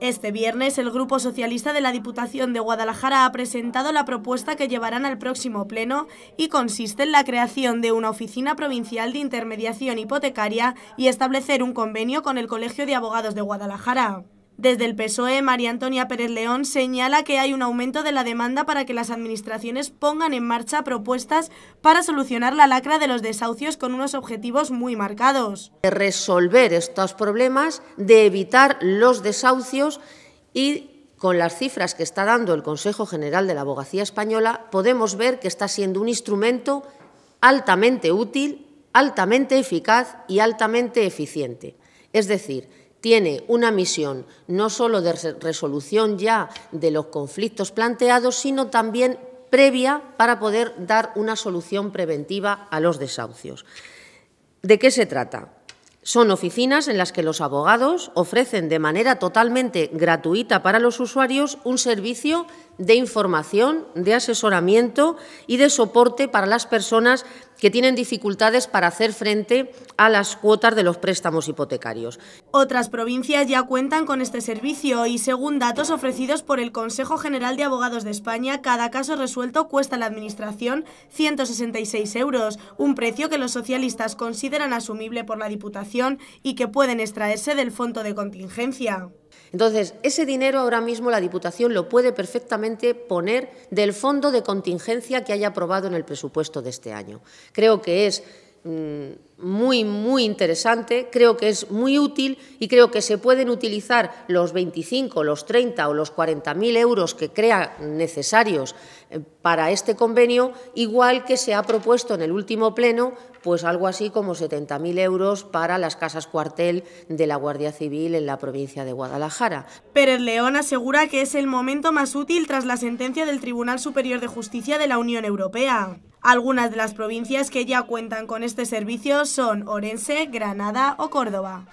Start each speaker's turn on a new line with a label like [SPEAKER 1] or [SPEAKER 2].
[SPEAKER 1] Este viernes el Grupo Socialista de la Diputación de Guadalajara ha presentado la propuesta que llevarán al próximo pleno y consiste en la creación de una oficina provincial de intermediación hipotecaria y establecer un convenio con el Colegio de Abogados de Guadalajara. Desde el PSOE, María Antonia Pérez León señala que hay un aumento de la demanda para que las administraciones pongan en marcha propuestas para solucionar la lacra de los desahucios con unos objetivos
[SPEAKER 2] muy marcados. Resolver estos problemas, de evitar los desahucios y con las cifras que está dando el Consejo General de la Abogacía Española, podemos ver que está siendo un instrumento altamente útil, altamente eficaz y altamente eficiente. Es decir, tiene una misión no solo de resolución ya de los conflictos planteados, sino también previa para poder dar una solución preventiva a los desahucios. ¿De qué se trata? Son oficinas en las que los abogados ofrecen de manera totalmente gratuita para los usuarios un servicio de información, de asesoramiento y de soporte para las personas que tienen dificultades para hacer frente a las cuotas de los préstamos hipotecarios.
[SPEAKER 1] Otras provincias ya
[SPEAKER 2] cuentan con este
[SPEAKER 1] servicio y según datos ofrecidos por el Consejo General de Abogados de España, cada caso resuelto cuesta a la Administración 166 euros, un precio que los socialistas consideran asumible por la Diputación y que pueden extraerse del fondo de contingencia.
[SPEAKER 2] Entonces, ese dinero ahora mismo la Diputación lo puede perfectamente poner del fondo de contingencia que haya aprobado en el presupuesto de este año. Creo que es mm, muy, muy interesante, creo que es muy útil y creo que se pueden utilizar los 25, los 30 o los 40.000 euros que crea necesarios eh, para este convenio, igual que se ha propuesto en el último pleno, pues algo así como 70.000 euros para las casas cuartel de la Guardia Civil en la provincia de Guadalajara.
[SPEAKER 1] Pérez León asegura que es el momento más útil tras la sentencia del Tribunal Superior de Justicia de la Unión Europea. Algunas de las provincias que ya cuentan con este servicio son Orense, Granada o Córdoba.